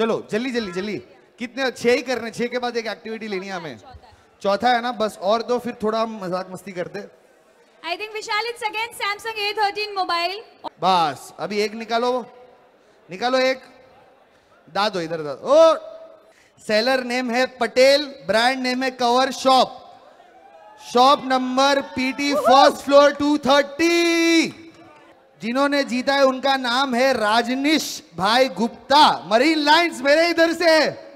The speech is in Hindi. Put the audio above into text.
चलो जल्दी जल्दी जल्दी कितने छह ही करने छह के बाद एक एक्टिविटी लेनी है हमें चौथा है ना बस और दो फिर थोड़ा हम मजाक मस्ती करते I think Vishal it's again Samsung A13 mobile बस अभी एक निकालो निकालो एक दादो इधर दादो ओ सेलर नेम है पटेल ब्रांड नेम है cover shop shop number PT first floor two thirty जिन्होंने जीता है उनका नाम है राजनीश भाई गुप्ता मरीन लाइंस मेरे इधर से है